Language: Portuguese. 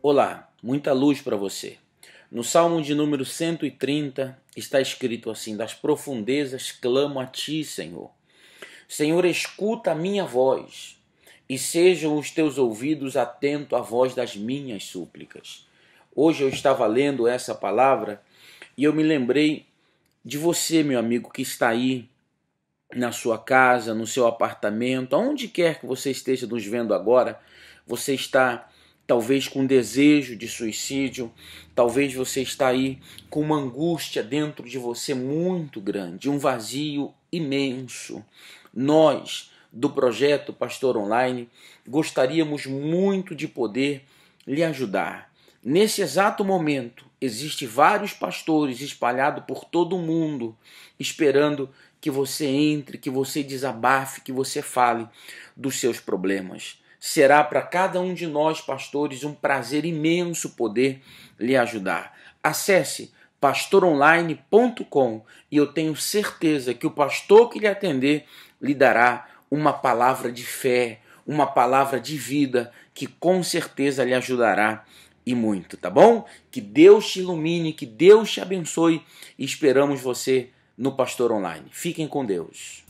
Olá, muita luz para você. No Salmo de número 130 está escrito assim: Das profundezas clamo a ti, Senhor. Senhor, escuta a minha voz e sejam os teus ouvidos atentos à voz das minhas súplicas. Hoje eu estava lendo essa palavra e eu me lembrei de você, meu amigo, que está aí na sua casa, no seu apartamento, aonde quer que você esteja nos vendo agora, você está talvez com desejo de suicídio, talvez você está aí com uma angústia dentro de você muito grande, um vazio imenso. Nós do projeto Pastor Online gostaríamos muito de poder lhe ajudar. Nesse exato momento, existem vários pastores espalhados por todo o mundo esperando que você entre, que você desabafe, que você fale dos seus problemas. Será para cada um de nós, pastores, um prazer imenso poder lhe ajudar. Acesse pastoronline.com e eu tenho certeza que o pastor que lhe atender lhe dará uma palavra de fé, uma palavra de vida que com certeza lhe ajudará e muito, tá bom? Que Deus te ilumine, que Deus te abençoe e esperamos você no Pastor Online. Fiquem com Deus.